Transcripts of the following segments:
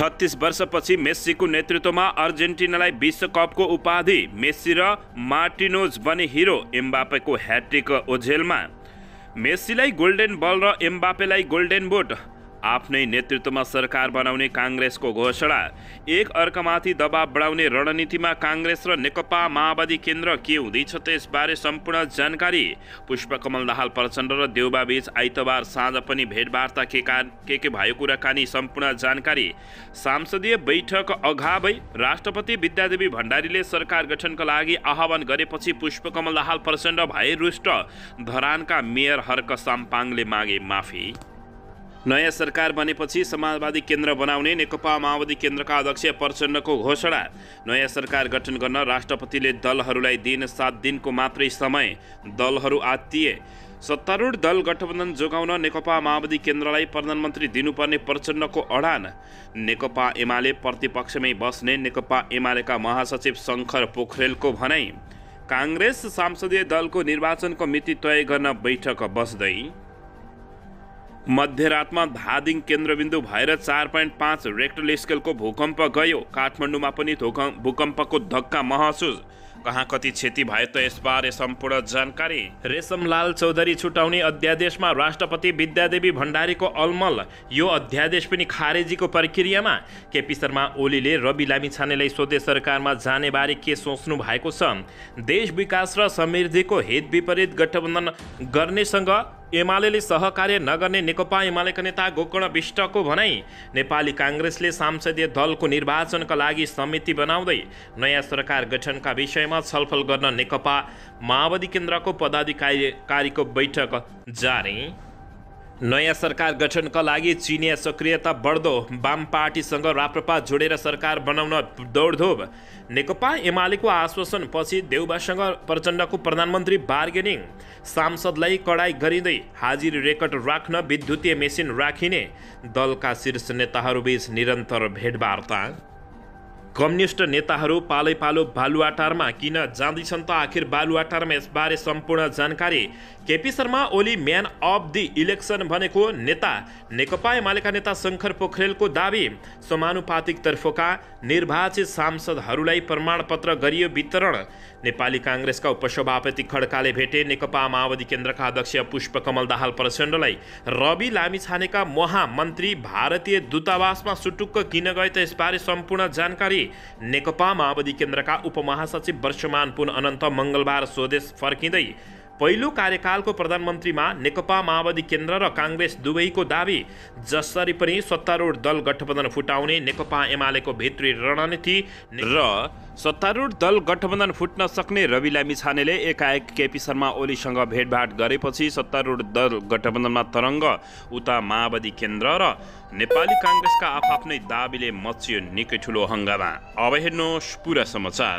छत्तिस वर्षपछि मेस्सीको नेतृत्वमा अर्जेन्टिनालाई विश्वकपको उपाधि मेस्सी र मार्टिनोज बने हिरो एम्बापेको ह्याट्रिक ओझेलमा मेस्सीलाई गोल्डेन बल र एम्बापेलाई गोल्डेन बोट आफ्नै नेतृत्वमा सरकार बनाउने काङ्ग्रेसको घोषणा एक अर्कामाथि दबाब बढाउने रणनीतिमा काङ्ग्रेस र नेकपा माओवादी केन्द्र के हुँदैछ त्यसबारे सम्पूर्ण जानकारी पुष्पकमल दाहाल प्रचण्ड र देउबाबीच आइतबार साँझ पनि भेटवार्ता के का के के भयो कुराकानी सम्पूर्ण जानकारी सांसदीय बैठक अघावै राष्ट्रपति विद्यादेवी भण्डारीले सरकार गठनका लागि आह्वान गरेपछि पुष्पकमल दाहाल प्रचण्ड भए रुष्ट धरानका मेयर हर्क साम्पाङले मागे माफी नयाँ सरकार बनेपछि समाजवादी केन्द्र बनाउने नेकपा माओवादी केन्द्रका अध्यक्ष प्रचण्डको घोषणा नयाँ सरकार गठन गर्न राष्ट्रपतिले दलहरूलाई दिन सात दिनको मात्रै समय दलहरू आत्तिए सत्तारूढ दल गठबन्धन जोगाउन नेकपा माओवादी केन्द्रलाई प्रधानमन्त्री दिनुपर्ने प्रचण्डको अडान नेकपा एमाले प्रतिपक्षमै बस्ने नेकपा एमालेका महासचिव शङ्कर पोखरेलको भनाई काङ्ग्रेस संसदीय दलको निर्वाचनको मिति तय गर्न बैठक बस्दै मध्यरातमा धादिङ केन्द्रबिन्दु भएर चार पोइन्ट पाँच रेक्टल स्केलको भूकम्प गयो काठमाडौँमा पनि भूकम्पको धक्का महसुस कहाँ कति क्षति भयो त यसबारे सम्पूर्ण जानकारी रेशमलाल चौधरी छुटाउने अध्यादेशमा राष्ट्रपति विद्यादेवी भण्डारीको अलमल यो अध्यादेश पनि खारेजीको प्रक्रियामा केपी शर्मा ओलीले रवि लामी छानेलाई स्वदेश सरकारमा जानेबारे के सोच्नु भएको छ देश विकास र समृद्धिको हित विपरीत गठबन्धन गर्नेसँग एमाले सहकार्य नगर्ने नेकपा एमालेका नेता गोकर्ण विष्टको भनाई नेपाली काङ्ग्रेसले सांसदीय दलको निर्वाचनका लागि समिति बनाउँदै नयाँ सरकार गठनका विषयमा छलफल गर्न नेकपा माओवादी केन्द्रको पदाधिकारीको बैठक जारी नयाँ सरकार गठनका लागि चिनिया सक्रियता बढ्दो वाम पार्टीसँग राप्रपा जोडेर सरकार बनाउन दौडधोप नेकपा एमालेको आश्वासनपछि देउबासँग प्रचण्डको प्रधानमन्त्री बार्गेनिङ सांसदलाई कडाई गरिँदै हाजिरी रेकर्ड राख्न विद्युतीय मेसिन राखिने दलका शीर्ष नेताहरूबीच निरन्तर भेटवार्ता कम्युनिस्ट नेताहरू पालै पालो बालुवाटारमा किन जाँदैछन् त आखिर बालुवाटारमा यसबारे सम्पूर्ण जानकारी KP Sharma Oli man of the election भनेको नेता नेकपा एमालेका नेता शङ्कर पोखरेलको दावी समानुपातिकतर्फका निर्वाचित सांसदहरूलाई प्रमाणपत्र गरियो वितरण नेपाली काङ्ग्रेसका उपसभापति खड्काले भेटे नेकपा माओवादी केन्द्रका अध्यक्ष पुष्पकमल दाहाल प्रचण्डलाई रवि लामी छानेका महामन्त्री भारतीय दूतावासमा सुटुक्क किन गए त यसबारे सम्पूर्ण जानकारी नेकपा माओवादी केन्द्रका उपमहासचिव वर्षमान पुन अनन्त मङ्गलबार स्वदेश फर्किँदै पहिलो कार्यकालको प्रधानमन्त्रीमा नेकपा माओवादी केन्द्र र काङ्ग्रेस दुवैको दावी जसरी पनि सत्तारूढ दल गठबन्धन फुटाउने नेकपा एमालेको भित्री रणनीति र सत्तारूढ दल गठबन्धन फुट्न सक्ने रवि लामी छानेले एकाएक केपी शर्मा ओलीसँग भेटभाट गरेपछि सत्तारूढ दल गठबन्धनमा तरङ्ग उता माओवादी केन्द्र र नेपाली काङ्ग्रेसका आफआफ्नै दावीले मचियो निकै ठुलो हङ्गामा अब हेर्नुहोस् पुरा समाचार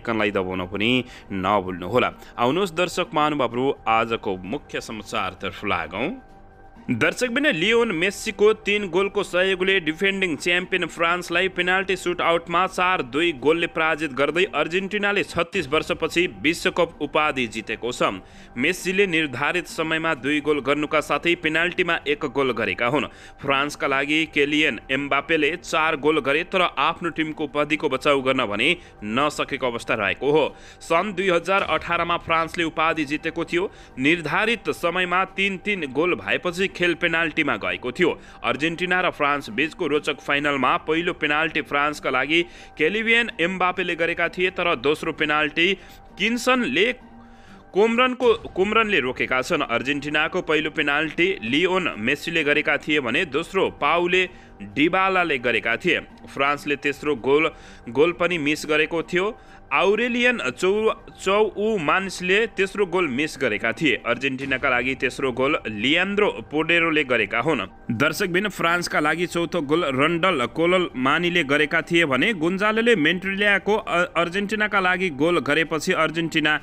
आइकनलाई दबाउन पनि नभुल्नुहोला आउनुहोस् दर्शक महानुभावहरू आजको मुख्य समाचारतर्फ लागौँ दर्शक बिना लियोन मेस्सीको तीन गोलको सहयोगले डिफेन्डिङ च्याम्पियन फ्रान्सलाई पेनाल्टी सुट आउटमा चार दुई गोलले पराजित गर्दै अर्जेन्टिनाले छत्तिस वर्षपछि विश्वकप उपाधि जितेको छ मेस्सीले निर्धारित समयमा दुई गोल गर्नुका साथै पेनाल्टीमा एक गोल गरेका हुन् फ्रान्सका लागि केलियन एम्बापेले चार गोल गरे तर आफ्नो टिमको उपाधिको बचाउ गर्न भने नसकेको अवस्था रहेको हो सन् दुई हजार अठारमा फ्रान्सले उपाधि जितेको थियो निर्धारित समयमा तिन तिन गोल भएपछि खेल पेनाल्टीमा गएको थियो अर्जेन्टिना र फ्रान्स बीचको रोचक फाइनलमा पहिलो पेनाल्टी फ्रान्सका लागि केलिभियन एम्बापेले गरेका थिए तर दोस्रो पेनाल्टी किन्सनले कोमरनको कोमरनले रोकेका छन् अर्जेन्टिनाको पहिलो पेनाल्टी लियोन मेस्सीले गरेका थिए भने दोस्रो पाउले डिबालाले गरेका थिए फ्रान्सले तेस्रो गोल गोल पनि मिस गरेको थियो आउरेलियन चौ चौ मानिसले तेस्रो गोल मिस गरेका थिए अर्जेन्टिनाका लागि तेस्रो गोल लियान्द्रो पोडेरोले गरेका हुन् दर्शकबिन फ्रान्सका लागि चौथो गोल रन्डल कोलल मानीले गरेका थिए भने गुन्जालोले मेन्ट्रिलियाको अर्जेन्टिनाका लागि गोल गरेपछि अर्जेन्टिना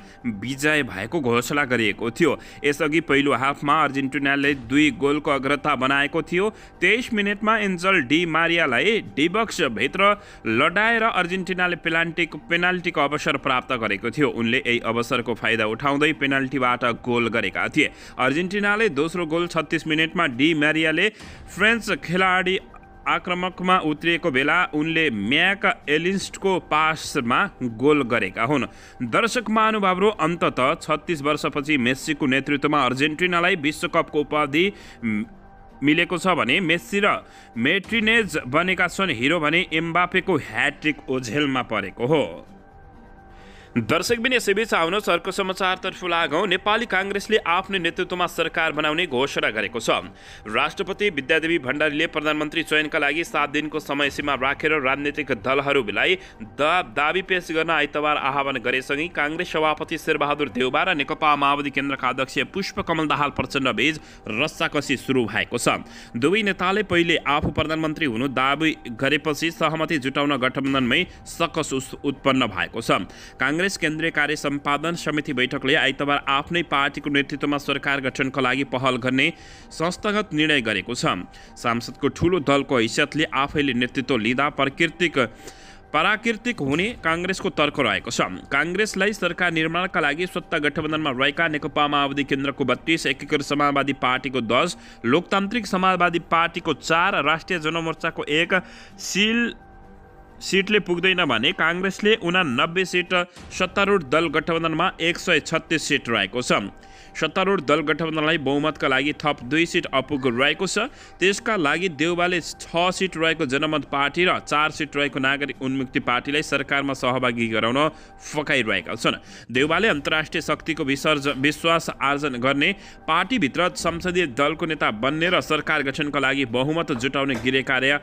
विजय भएको घोषणा गरिएको थियो यसअघि पहिलो हाफमा अर्जेन्टिनाले दुई गोलको अग्रता बनाएको थियो तेइस मिनटमा एन्जल डी मारियालाई डिबक्सभित्र लडाएर अर्जेन्टिनाले पेनाल्टी पेनाल्टी विश्वकपको अवसर प्राप्त गरेको थियो उनले यही अवसरको फाइदा उठाउँदै पेनाल्टीबाट गोल गरेका थिए अर्जेन्टिनाले दोस्रो गोल छत्तिस मिनटमा डी म्यारियाले फ्रेन्च खेलाडी आक्रमकमा उत्रिएको बेला उनले म्याक एलिन्स्टको पासमा गोल गरेका हुन् दर्शक महानुभावहरू अन्तत छत्तिस वर्षपछि मेस्सीको नेतृत्वमा अर्जेन्टिनालाई विश्वकपको उपाधि मिलेको छ भने मेस्सी र मेट्रिनेज बनेका छन् हिरो भने एम्बापेको ह्याट्रिक ओझेलमा परेको हो दर्शक बिन यसैबीच आउनुहोस् अर्को समाचारतर्फ लागौँ नेपाली काङ्ग्रेसले आफ्नो नेतृत्वमा सरकार बनाउने घोषणा गरेको छ राष्ट्रपति विद्यादेवी भण्डारीले प्रधानमन्त्री चयनका लागि सात दिनको समयसीमा राखेर राजनीतिक दलहरूलाई दा दावी पेश गर्न आइतबार आह्वान गरेसँगै काङ्ग्रेस सभापति शेरबहादुर देउबा र नेकपा माओवादी केन्द्रका अध्यक्ष पुष्पकमल दाहाल प्रचण्डबीच रस्साकसी सुरु भएको छ दुवै नेताले पहिले आफू प्रधानमन्त्री हुनु दावी गरेपछि सहमति जुटाउन गठबन्धनमै सकस उत्पन्न भएको छ काङ्ग्रेस कङ्ग्रेस केन्द्रीय कार्य सम्पादन समिति बैठकले आइतबार आफ्नै पार्टीको नेतृत्वमा सरकार गठनको लागि पहल गर्ने संस्थागत निर्णय गरेको छ सांसदको ठूलो दलको हैसियतले आफैले नेतृत्व लिँदा प्राकृतिक पराकृतिक हुने काङ्ग्रेसको तर्क रहेको छ काङ्ग्रेसलाई सरकार निर्माणका लागि सत्ता गठबन्धनमा रहेका नेकपा माओवादी केन्द्रको बत्तीस एकीकृत समाजवादी पार्टीको दस लोकतान्त्रिक समाजवादी पार्टीको चार राष्ट्रिय जनमोर्चाको एक सिल सिटले पुग्दैन भने काङ्ग्रेसले उनानब्बे सिट सत्तारूढ दल गठबन्धनमा एक सय छत्तिस सिट रहेको छ सत्तारूढ दल गठबन्धनलाई बहुमतका लागि थप दुई सिट अपुग रहेको छ त्यसका लागि देउबाले छ सिट रहेको जनमत पार्टी र चार सिट रहेको नागरिक उन्मुक्ति पार्टीलाई सरकारमा सहभागी गराउन फकाइरहेका छन् देउबाले अन्तर्राष्ट्रिय शक्तिको विसर्ज विश्वास आर्जन गर्ने पार्टीभित्र संसदीय दलको नेता बन्ने र सरकार गठनका लागि बहुमत जुटाउने गृह कार्य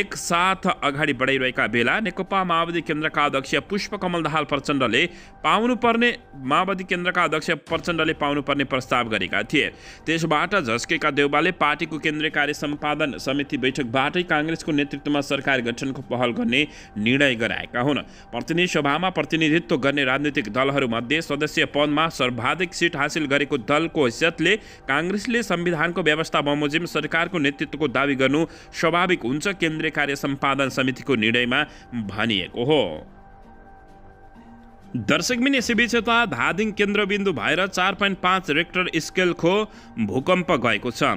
एकसाथ अगाडि बढाइरहेका बेला नेकपा माओवादी केन्द्रका अध्यक्ष पुष्पकमल दाहाल प्रचण्डले पाउनुपर्ने माओवादी केन्द्रका अध्यक्ष प्रचण्डले पाउनुपर्ने गर्ने प्रस्ताव गरेका थिए त्यसबाट झस्केका देउबाले पार्टीको केन्द्रीय कार्य सम्पादन समिति बैठकबाटै काङ्ग्रेसको नेतृत्वमा सरकार गठनको पहल गर्ने निर्णय गराएका हुन् प्रतिनिधि सभामा प्रतिनिधित्व गर्ने राजनीतिक दलहरूमध्ये सदस्य पदमा सर्वाधिक सिट हासिल गरेको दलको हैसियतले काङ्ग्रेसले संविधानको व्यवस्था बमोजिम सरकारको नेतृत्वको दावी गर्नु स्वाभाविक हुन्छ केन्द्रीय कार्य सम्पादन समितिको निर्णयमा भनिएको हो दर्शक मिनी सिबिचेता धादिङ केन्द्रबिन्दु भएर चार पोइन्ट पाँच रेक्टर स्केलको भूकम्प गएको छ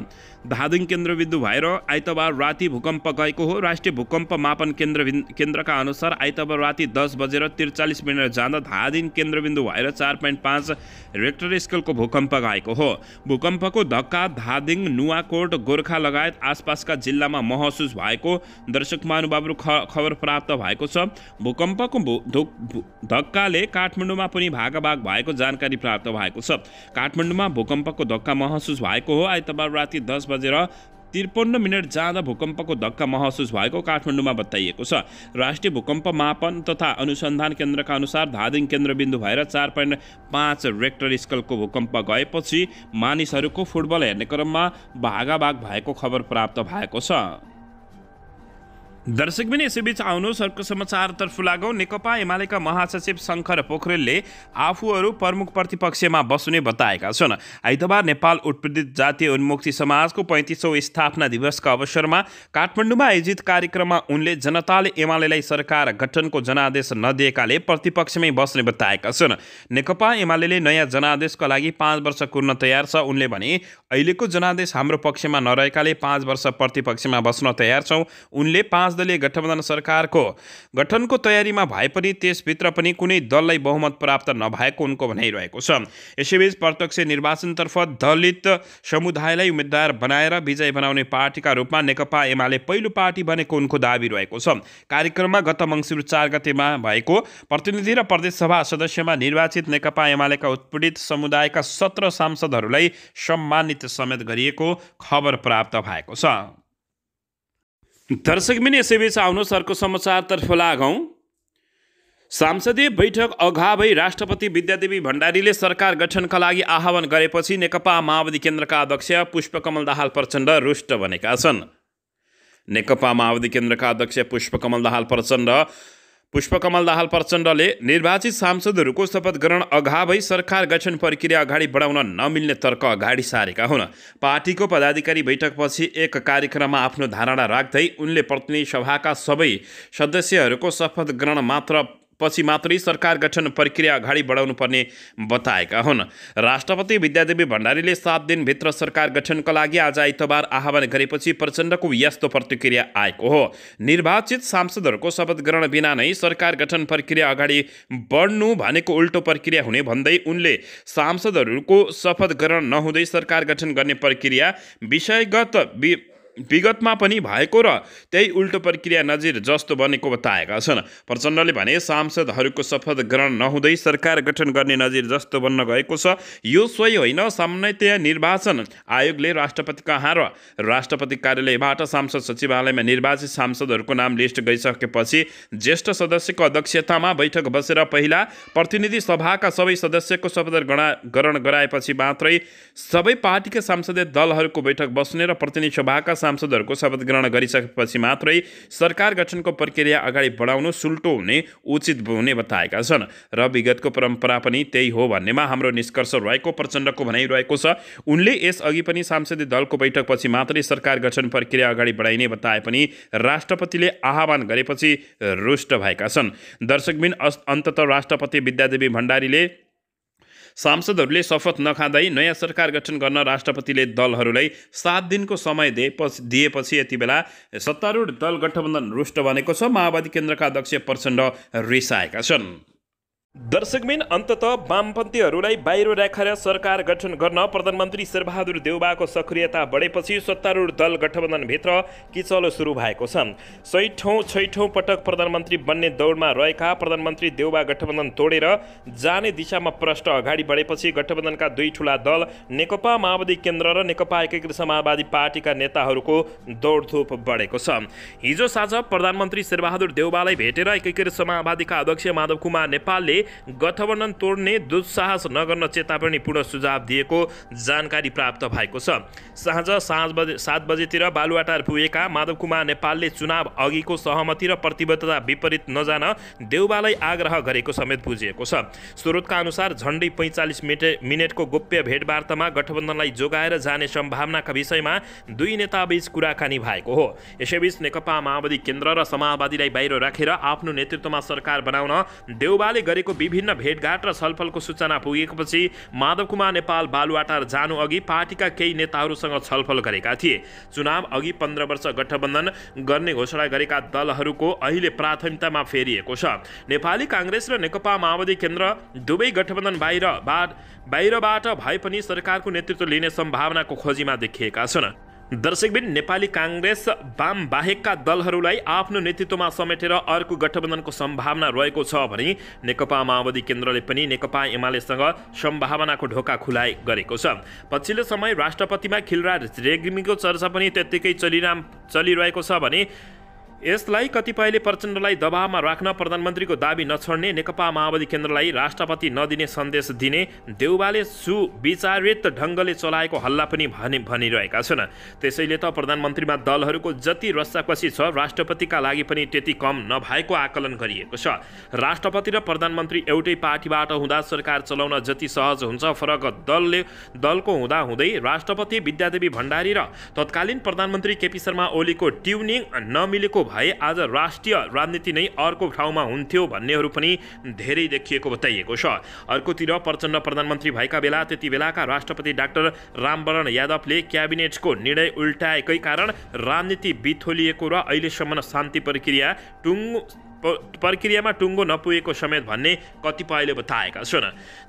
धादिङ केन्द्रबिन्दु भएर आइतबार राति भूकम्प गएको हो राष्ट्रिय भूकम्प मापन केन्द्र केन्द्रका अनुसार आइतबार राति दस बजेर त्रिचालिस मिनट जाँदा धादिङ केन्द्रबिन्दु भएर चार पोइन्ट पाँच रेक्टर स्केलको भूकम्प गएको हो भूकम्पको धक्का धादिङ नुवाकोट गोर्खा लगायत आसपासका जिल्लामा महसुस भएको दर्शक महानुभावहरू खबर प्राप्त भएको छ भूकम्पको धक्काले काठमाडौँमा पनि भागाभाग भएको जानकारी प्राप्त भएको छ काठमाडौँमा भूकम्पको धक्का महसुस भएको हो आइतबार राति दस बजेर त्रिपन्न मिनट जाँदा भूकम्पको धक्का महसुस भएको काठमाडौँमा बताइएको छ राष्ट्रिय भूकम्प मापन तथा अनुसन्धान केन्द्रका अनुसार धादिङ केन्द्रबिन्दु भएर चार पोइन्ट पाँच रेक्टर स्कलको भूकम्प गएपछि मानिसहरूको फुटबल हेर्ने क्रममा भागाभाग भएको खबर प्राप्त भएको छ दर्शक पनि यसैबीच आउनुहोस् अर्को समाचारतर्फ लागौँ नेकपा एमालेका महासचिव शङ्कर पोखरेलले आफूहरू प्रमुख प्रतिपक्षमा बस्ने बताएका छन् आइतबार नेपाल उत्पीडित जातीय उन्मुक्ति समाजको पैँतिसौँ स्थापना दिवसका अवसरमा काठमाडौँमा आयोजित कार्यक्रममा उनले जनताले एमालेलाई सरकार गठनको जनादेश नदिएकाले प्रतिपक्षमै बस्ने बताएका छन् नेकपा एमाले नयाँ जनादेशका लागि पाँच वर्ष कुर्न तयार छ उनले भने अहिलेको जनादेश हाम्रो पक्षमा नरहेकाले पाँच वर्ष प्रतिपक्षमा बस्न तयार छौँ उनले पाँच दलीय गठबन्धन सरकारको गठनको तयारीमा भए पनि त्यसभित्र पनि कुनै दललाई बहुमत प्राप्त नभएको उनको भनाइरहेको छ यसैबीच प्रत्यक्ष निर्वाचनतर्फ दलित समुदायलाई उम्मेद्वार बनाएर विजय बनाउने पार्टीका रूपमा नेकपा एमाले पहिलो पार्टी बनेको उनको दावी रहेको छ कार्यक्रममा गत मङ्सिर चार गतेमा भएको प्रतिनिधि र प्रदेशसभा सदस्यमा निर्वाचित नेकपा एमालेका उत्पीडित समुदायका सत्र सांसदहरूलाई सम्मानित समेत गरिएको खबर प्राप्त भएको छ दर्शक मिनी यसैबीच आउनुहोस् अर्को समाचारतर्फ लागौँ सांसदीय बैठक अघावै राष्ट्रपति विद्यादेवी भण्डारीले सरकार गठनका लागि आह्वान गरेपछि नेकपा माओवादी केन्द्रका अध्यक्ष पुष्पकमल दाहाल प्रचण्ड रुष्ट बनेका छन् नेकपा माओवादी केन्द्रका अध्यक्ष पुष्पकमल दाहाल प्रचण्ड पुष्पकमल दाहाल प्रचण्डले निर्वाचित सांसदहरूको शपथ ग्रहण अघावै सरकार गठन प्रक्रिया अगाडि बढाउन नमिल्ने तर्क अगाडि सारेका हुन् पार्टीको पदाधिकारी बैठकपछि एक कार्यक्रममा आफ्नो धारणा राख्दै उनले प्रतिनिधि सभाका सबै सदस्यहरूको शपथ ग्रहण मात्र पछि मात्रै सरकार गठन प्रक्रिया अगाडि बढाउनु पर्ने बताएका हुन् राष्ट्रपति विद्यादेवी भण्डारीले सात दिनभित्र सरकार गठनका लागि आज आइतबार आह्वान गरेपछि प्रचण्डको यस्तो प्रतिक्रिया आएको हो निर्वाचित सांसदहरूको शपथ ग्रहण बिना नै सरकार गठन प्रक्रिया अगाडि बढ्नु भनेको उल्टो प्रक्रिया हुने भन्दै उनले सांसदहरूको शपथ ग्रहण नहुँदै सरकार गठन गर्ने प्रक्रिया विषयगत विगतमा पनि भएको र त्यही उल्टो प्रक्रिया नजिर जस्तो बनेको बताएका छन् प्रचण्डले भने सांसदहरूको शपथ ग्रहण नहुँदै सरकार गठन गर्ने नजिर जस्तो बन्न गएको छ यो सोही होइन सामान्यतया निर्वाचन आयोगले राष्ट्रपति कहाँ र राष्ट्रपति कार्यालयबाट सांसद सचिवालयमा निर्वाचित सांसदहरूको नाम लिस्ट गइसकेपछि ज्येष्ठ सदस्यको अध्यक्षतामा बैठक बसेर पहिला प्रतिनिधि सभाका सबै सदस्यको शपथ गणा ग्रहण गराएपछि मात्रै सबै पार्टीका सांसदीय दलहरूको बैठक बस्ने र प्रतिनिधि सभाका सांसदहरूको शपथ ग्रहण गरिसकेपछि मात्रै सरकार गठनको प्रक्रिया अगाडि बढाउनु सुल्टो हुने उचित हुने बताएका छन् र विगतको परम्परा पनि त्यही हो भन्नेमा हाम्रो निष्कर्ष रहेको प्रचण्डको भनाइरहेको छ उनले यसअघि पनि सांसदीय दलको बैठकपछि मात्रै सरकार गठन प्रक्रिया अगाडि बढाइने बताए पनि राष्ट्रपतिले आह्वान गरेपछि रुष्ट भएका छन् दर्शकबिन अन्तत राष्ट्रपति विद्यादेवी भण्डारीले सांसदहरूले शपथ नखाँदै नयाँ सरकार गठन गर्न राष्ट्रपतिले दलहरूलाई सात दिनको समय दिएपछि दिएपछि यति बेला सत्तारूढ दल गठबन्धन रुष्ट बनेको छ माओवादी केन्द्रका अध्यक्ष प्रचण्ड रिसाएका छन् दर्शकबिन अन्तत वामपन्थीहरूलाई बाहिर राखेर सरकार गठन गर्न प्रधानमन्त्री शेरबहादुर देउबाको सक्रियता बढेपछि सत्तारूढ दल गठबन्धनभित्र किचलो सुरु भएको छ सैठौँ छैठौँ पटक प्रधानमन्त्री बन्ने दौडमा रहेका प्रधानमन्त्री देउबा गठबन्धन तोडेर जाने दिशामा प्रष्ट अगाडि बढेपछि गठबन्धनका दुई ठुला दल नेकपा माओवादी केन्द्र र नेकपा एकीकृत समाजवादी पार्टीका नेताहरूको दौडधुप बढेको छ हिजो साँझ प्रधानमन्त्री शेरबहादुर देउबालाई भेटेर एकीकृत समाजवादीका अध्यक्ष माधव कुमार नेपालले गठबन्धन तोड्ने दुस्साहस नगर्न चेतावनी पूर्ण सुझाव दिएको जानकारी प्राप्त भएको छ साँझ साँझ बजे सात बजेतिर बालुवाटार पुगेका माधव कुमार नेपालले चुनाव अघिको सहमति र प्रतिबद्धता विपरीत नजान देउबालाई आग्रह गरेको समेत बुझिएको छ स्रोतका अनुसार झन्डै पैँचालिस मिनट मिनटको गोप्य भेटवार्तामा गठबन्धनलाई जोगाएर जाने सम्भावनाका विषयमा दुई नेताबीच कुराकानी भएको हो यसैबीच नेकपा माओवादी केन्द्र र समाजवादीलाई बाहिर राखेर आफ्नो नेतृत्वमा सरकार बनाउन देउबाले गरेको गरिएको विभिन्न भेटघाट र छलफलको सूचना पुगेपछि माधव कुमार नेपाल बालुवाटार जानु अघि पार्टीका केही नेताहरूसँग छलफल गरेका थिए चुनाव अघि पन्ध्र वर्ष गठबन्धन गर्ने घोषणा गरेका दलहरूको अहिले प्राथमिकतामा फेरिएको छ नेपाली काङ्ग्रेस र नेकपा माओवादी केन्द्र दुवै गठबन्धन बाहिर बाहिरबाट भए पनि सरकारको नेतृत्व लिने सम्भावनाको खोजीमा देखिएका छन् दर्शकबिन नेपाली काङ्ग्रेस वाम बाहेकका दलहरूलाई आफ्नो नेतृत्वमा समेटेर अर्को गठबन्धनको सम्भावना रहेको छ भने नेकपा माओवादी केन्द्रले पनि नेकपा एमालेसँग सम्भावनाको ढोका खुलाइ गरेको छ पछिल्लो समय राष्ट्रपतिमा खिलराज रेग्मीको चर्चा पनि त्यत्तिकै चलिरा चलिरहेको छ भने यसलाई कतिपयले प्रचण्डलाई दबावमा राख्न प्रधानमन्त्रीको दावी नछोड्ने नेकपा माओवादी केन्द्रलाई राष्ट्रपति नदिने सन्देश दिने देउबाले सुविचारित ढङ्गले चलाएको हल्ला पनि भने भनिरहेका छन् त्यसैले त प्रधानमन्त्रीमा दलहरूको जति रस्साकसी छ राष्ट्रपतिका लागि पनि त्यति कम नभएको आकलन गरिएको छ राष्ट्रपति र प्रधानमन्त्री एउटै पार्टीबाट हुँदा सरकार चलाउन जति सहज हुन्छ फरक दलले दलको हुँदा हुँदै राष्ट्रपति विद्यादेवी भण्डारी र तत्कालीन प्रधानमन्त्री केपी शर्मा ओलीको ट्युनिङ नमिलेको भए आज राष्ट्रिय राजनीति नै अर्को ठाउँमा हुन्थ्यो भन्नेहरू पनि धेरै देखिएको बताइएको छ अर्कोतिर प्रचण्ड प्रधानमन्त्री भएका बेला त्यति बेलाका राष्ट्रपति डाक्टर रामवरण यादवले क्याबिनेटको निर्णय उल्टाएकै कारण राजनीति बिथोलिएको र अहिलेसम्म शान्ति प्रक्रिया टुङ प्रक्रियामा टुङ्गो नपुगेको समेत भन्ने कतिपयले बताएका छन्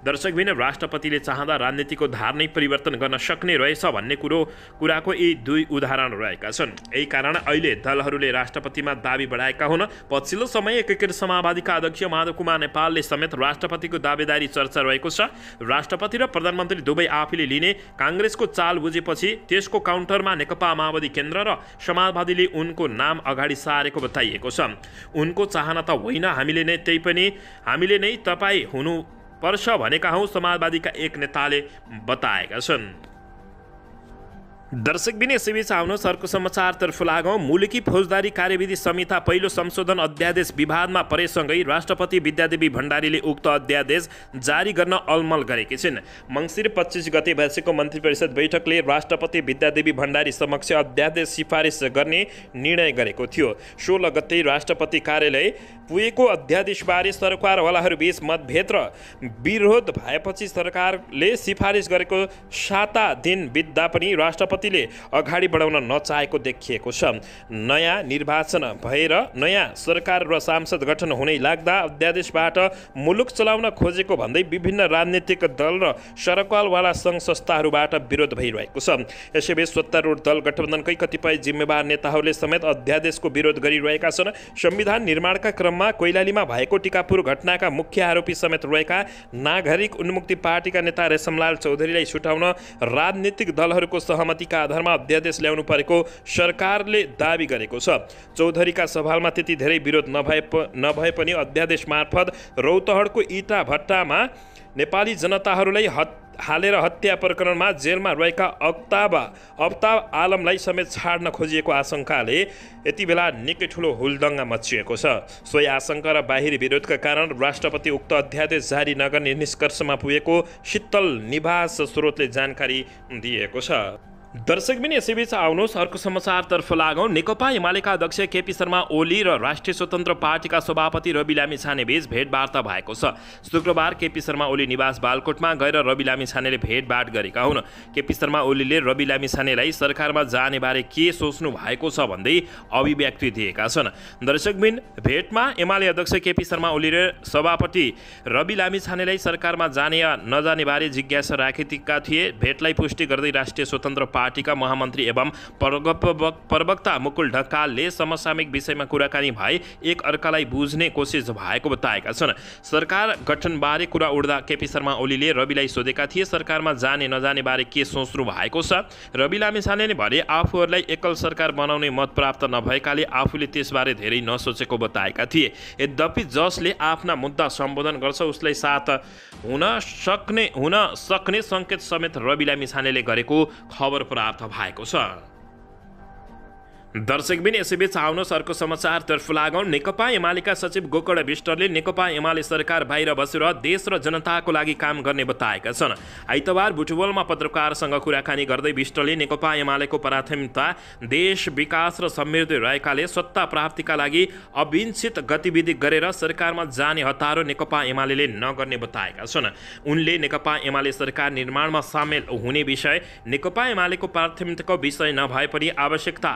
दर्शकबिन राष्ट्रपतिले चाहँदा राजनीतिको धार नै परिवर्तन गर्न सक्ने रहेछ भन्ने कुरो कुराको यी दुई उदाहरण रहेका छन् यही कारण अहिले दलहरूले राष्ट्रपतिमा दावी बढाएका हुन् पछिल्लो समय एकीकृत समाजवादीका अध्यक्ष माधव कुमार नेपालले समेत राष्ट्रपतिको दावेदारी चर्चा रहेको छ राष्ट्रपति र प्रधानमन्त्री दुवै आफैले लिने काङ्ग्रेसको चाल बुझेपछि त्यसको काउन्टरमा नेकपा माओवादी केन्द्र र समाजवादीले उनको नाम अगाडि सारेको बताइएको छ उनको चाहना त होइन हामीले नै त्यही पनि हामीले नै तपाईँ हुनुपर्छ भनेका हौँ समाजवादीका एक नेताले बताएका छन् दर्शक बिने यसैबीच आउनुहोस् अर्को समाचारतर्फ लागौँ मुलुकी फौजदारी कार्यविधि संहिता पहिलो संशोधन अध्यादेश विवादमा परेसँगै राष्ट्रपति विद्यादेवी भण्डारीले उक्त अध्यादेश जारी गर्न अलमल गरेकी छिन् मङ्सिर पच्चिस गते भएको मन्त्री परिषद बैठकले राष्ट्रपति विद्यादेवी भण्डारी समक्ष अध्यादेश सिफारिस गर्ने निर्णय गरेको थियो सोह्र गते राष्ट्रपति कार्यालय पुगेको अध्यादेशबारे सरकारवालाहरूबीच मतभेद र विरोध भएपछि सरकारले सिफारिस गरेको साता दिन बित्दा पनि राष्ट्रपति ले अगाडि बढाउन नचाहेको देखिएको छ नयाँ निर्वाचन भएर नयाँ सरकार र सांसद गठन हुनै लाग्दा अध्यादेशबाट मुलुक चलाउन खोजेको भन्दै विभिन्न राजनीतिक दल र सरकारवाला सङ्घ संस्थाहरूबाट विरोध भइरहेको छ यसैबीच सत्तारूढ दल गठबन्धनकै कतिपय जिम्मेवार नेताहरूले समेत अध्यादेशको विरोध गरिरहेका छन् संविधान निर्माणका क्रममा कोइलालीमा भएको टिकापुर घटनाका मुख्य आरोपी समेत रहेका नागरिक उन्मुक्ति पार्टीका नेता रेशमलाल चौधरीलाई छुटाउन राजनीतिक दलहरूको सहमति दलीयताका आधारमा अध्यादेश ल्याउनु परेको सरकारले दावी गरेको छ चौधरीका सवालमा त्यति धेरै विरोध नभए नभए पनि अध्यादेश मार्फत रौतहडको इटा भट्टामा नेपाली जनताहरूलाई हत हालेर हत्या प्रकरणमा जेलमा रहेका अक्ताबा अफ्ताब आलमलाई समेत छाड्न खोजिएको आशंकाले यति बेला निकै ठुलो हुलडङ्गा मचिएको छ सोही आशंका र बाहिरी विरोधका कारण राष्ट्रपति उक्त अध्यादेश जारी नगर्ने निष्कर्षमा पुगेको शीतल निवास स्रोतले जानकारी दिएको छ दर्शक बिन यसैबीच आउनुहोस् अर्को समाचारतर्फ लागौँ नेकपा एमालेका अध्यक्ष केपी शर्मा ओली र राष्ट्रिय स्वतन्त्र पार्टीका सभापति रवि लामी छानेबीच भेटवार्ता भएको छ शुक्रबार केपी शर्मा ओली निवास बालकोटमा गएर रवि लामी छानेले भेटभाट गरेका हुन् केपी शर्मा ओलीले रवि लामी छानेलाई सरकारमा जानेबारे के सोच्नु भएको छ भन्दै अभिव्यक्ति दिएका छन् दर्शकबिन भेटमा एमाले अध्यक्ष केपी शर्मा ओली र सभापति रवि लामी छानेलाई सरकारमा जाने या नजानेबारे जिज्ञासा राखेका थिए भेटलाई पुष्टि गर्दै राष्ट्रिय स्वतन्त्र पार्टीका महामन्त्री एवं प्रवक्ता मुकुल ढकालले समसामयिक विषयमा कुराकानी भए एक अर्कालाई बुझ्ने कोसिस भएको बताएका छन् सरकार गठनबारे कुरा उड्दा केपी शर्मा ओलीले रविलाई सोधेका थिए सरकारमा जाने नजाने बारे के सोच्नु भएको छ रवि लामिछानेले भने आफूहरूलाई एकल सरकार बनाउने मत प्राप्त नभएकाले आफूले त्यसबारे धेरै नसोचेको बताएका थिए यद्यपि जसले आफ्ना मुद्दा सम्बोधन गर्छ उसलाई साथ हुन सक्ने हुन सक्ने सङ्केत समेत रवि लामिछानेले गरेको खबर प्राप्त भएको छ दर्शकबिन यसैबीच आउनुहोस् अर्को समाचारतर्फ लागौँ नेकपा एमालेका सचिव गोकर्ण विष्टले नेकपा एमाले सरकार बाहिर बसेर देश र जनताको लागि काम गर्ने बताएका छन् आइतबार बुटवलमा पत्रकारसँग कुराकानी गर्दै विष्टले नेकपा एमालेको प्राथमिकता देश विकास र समृद्धि रहेकाले सत्ता प्राप्तिका लागि अविन्सित गतिविधि गरेर सरकारमा जाने हतारो नेकपा एमाले नगर्ने बताएका छन् उनले नेकपा एमाले सरकार निर्माणमा सामेल हुने विषय नेकपा एमालेको प्राथमिकताको विषय नभए पनि आवश्यकता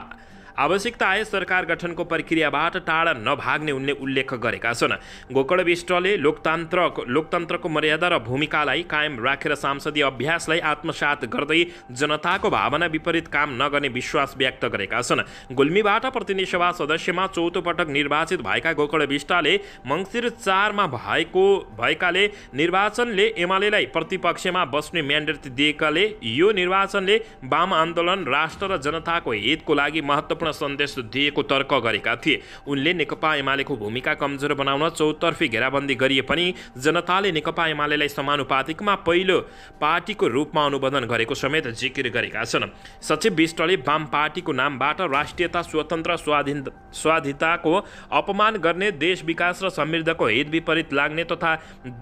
आवश्यकता आए सरकार गठनको प्रक्रियाबाट टाढा नभाग्ने उनले उल्लेख गरेका छन् गोकर्ण विष्टले लोकतन्त्र लोकतन्त्रको मर्यादा र भूमिकालाई कायम राखेर सांसदीय अभ्यासलाई आत्मसात गर्दै जनताको भावना विपरीत काम नगर्ने विश्वास व्यक्त गरेका छन् गुल्मीबाट प्रतिनिधि सभा सदस्यमा चौथो पटक निर्वाचित भएका गोकर्ण विष्टले मङ्सिर चारमा भएको भएकाले निर्वाचनले एमालेलाई प्रतिपक्षमा बस्ने म्यान्डेट दिएकाले यो निर्वाचनले वाम आन्दोलन राष्ट्र र जनताको हितको लागि महत्त्वपूर्ण सन्देश दिएको तर्क गरेका थिए उनले नेकपा एमालेको भूमिका कमजोर बनाउन चौतर्फी घेराबन्दी गरिए पनि जनताले नेकपा एमालेलाई समानुपातिकमा पहिलो पार्टीको रूपमा अनुमोदन गरेको समेत जिकिर गरेका छन् सचिव विष्टले वाम पार्टीको नामबाट राष्ट्रियता स्वतन्त्र स्वाधीन स्वाधीनताको अपमान गर्ने देश विकास र समृद्धको हित विपरीत लाग्ने तथा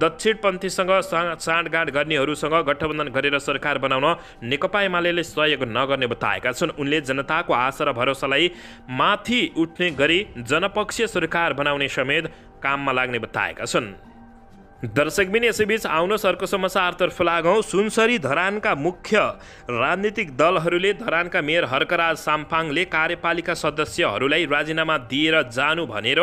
दक्षिणपन्थीसँग साँडगाँड गर्नेहरूसँग गठबन्धन गरेर सरकार बनाउन नेकपा एमाले सहयोग नगर्ने बताएका छन् उनले जनताको आशा र भरोसा जनतालाई माथि उठ्ने गरी जनपक्षीय सरकार बनाउने समेत काममा लाग्ने बताएका छन् दर्शकबिन यसैबीच आउनुहोस् अर्को समाचारतर्फ लागौँ सुनसरी धरानका मुख्य राजनीतिक दलहरूले धरानका मेयर हर्कराज साम्फाङले कार्यपालिका सदस्यहरूलाई राजीनामा दिएर जानु भनेर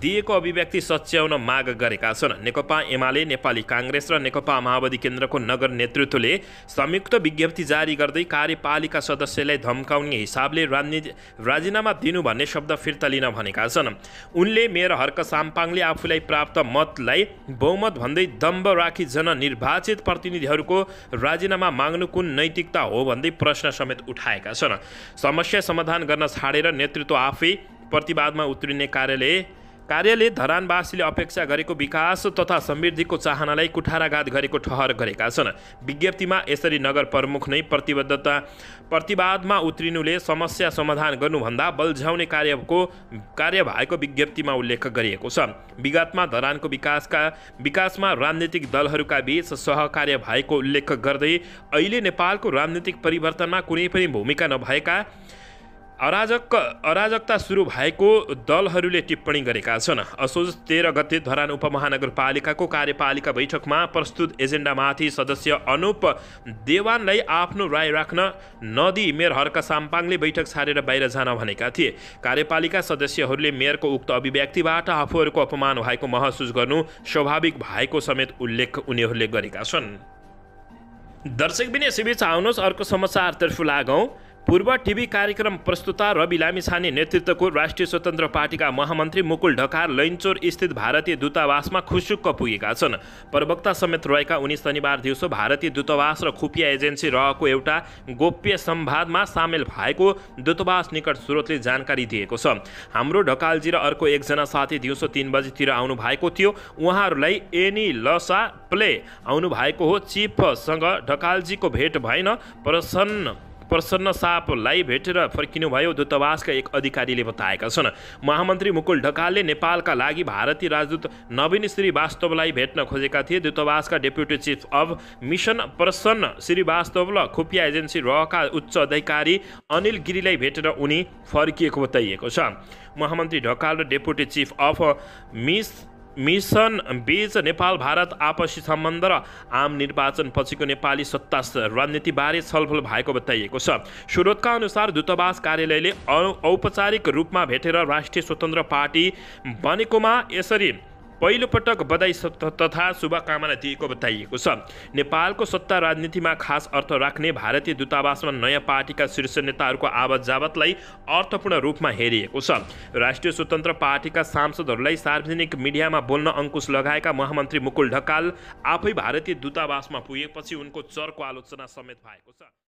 दिएको अभिव्यक्ति सच्याउन माग गरेका छन् नेकपा एमाले नेपाली काङ्ग्रेस र नेकपा माओवादी केन्द्रको नगर नेतृत्वले संयुक्त विज्ञप्ति जारी गर्दै कार्यपालिका सदस्यलाई धम्काउने हिसाबले राजनीति राजीनामा दिनु भन्ने शब्द फिर्ता लिन भनेका छन् उनले मेयर हर्क साम्पाङले आफूलाई प्राप्त मतलाई बहुमत भन्दै दम्ब राखी जननिर्वाचित प्रतिनिधिहरूको राजीनामा माग्नु कुन नैतिकता हो भन्दै प्रश्न समेत उठाएका छन् समस्या समाधान गर्न छाडेर नेतृत्व आफै प्रतिवादमा उत्रिने कार्यालय कार्यले धरानवासीले अपेक्षा गरेको विकास तथा समृद्धिको चाहनालाई कुठाराघात गरेको ठहर गरेका छन् विज्ञप्तिमा यसरी नगर प्रमुख नै प्रतिबद्धता प्रतिवादमा उत्रिनुले समस्या समाधान गर्नुभन्दा बल्झाउने कार्यको कार्य भएको विज्ञप्तिमा उल्लेख गरिएको छ विगतमा धरानको विकासका विकासमा राजनीतिक दलहरूका बीच सहकार्य भएको उल्लेख गर्दै अहिले नेपालको राजनीतिक परिवर्तनमा कुनै पनि भूमिका नभएका अराजक अराजकता सुरु भएको दलहरूले टिप्पणी गरेका छन् असोज तेह्र गते धरान उपमहानगरपालिकाको कार्यपालिका बैठकमा प्रस्तुत एजेन्डामाथि सदस्य अनुप देवानलाई आफ्नो राय राख्न नदी मेयर हर्का साम्पाङले बैठक छाडेर बाहिर जान भनेका थिए कार्यपालिका सदस्यहरूले मेयरको उक्त अभिव्यक्तिबाट आफूहरूको अपमान भएको महसुस गर्नु स्वाभाविक भएको समेत उल्लेख उनीहरूले गरेका छन् दर्शक बिनी यसैबीच आउनुहोस् अर्को समाचारतर्फ लागौँ पूर्व टिभी कार्यक्रम प्रस्तुता रवि लामिछाने नेतृत्वको राष्ट्रिय स्वतन्त्र पार्टीका महामन्त्री मुकुल ढकाल लैनचोर स्थित भारतीय दूतावासमा खुसुक्क पुगेका छन् प्रवक्ता समेत रहेका उनी शनिबार दिउँसो भारतीय दूतावास र खुफिया एजेन्सी रहेको एउटा गोप्य सम्वादमा सामेल भएको दूतावास निकट स्रोतले जानकारी दिएको छ हाम्रो ढकालजी र अर्को एकजना साथी दिउँसो तिन बजीतिर आउनु भएको थियो उहाँहरूलाई एनी लसा प्ले आउनु भएको हो चिफसँग ढकालजीको भेट भएन प्रसन्न प्रसन्न सापलाई भेटेर फर्किनुभयो दूतावासका एक अधिकारीले बताएका छन् महामन्त्री मुकुल ढकालले नेपालका लागि भारतीय राजदूत नवीन श्रीवास्तवलाई भेट्न खोजेका थिए दूतावासका deputy chief of mission Prasanna Srivastava र खुफिया एजेन्सी रहका उच्च अधिकारी अनिल गिरीलाई भेटेर उनी फर्किएको बताइएको छ महामन्त्री ढकाल र deputy chief of miss mission बीच नेपाल भारत आपसी सम्बन्ध र आम निर्वाचनपछिको नेपाली सत्ता रणनीतिबारे छलफल भएको बताइएको छ स्रोतका अनुसार दूतावास कार्यालयले औपचारिक रूपमा भेटेर राष्ट्रिय स्वतन्त्र पार्टी बनेकोमा यसरी पहिलोपटक बधाई तथा शुभकामना दिएको बताइएको छ नेपालको सत्ता राजनीतिमा खास अर्थ राख्ने भारतीय दूतावासमा नयाँ पार्टीका शीर्ष नेताहरूको आवत जावतलाई अर्थपूर्ण रूपमा हेरिएको छ राष्ट्रिय स्वतन्त्र पार्टीका सांसदहरूलाई सार्वजनिक मिडियामा बोल्न अङ्कुश लगाएका महामन्त्री मुकुल ढकाल आफै भारतीय दूतावासमा पुगेपछि उनको चर्को आलोचना समेत भएको छ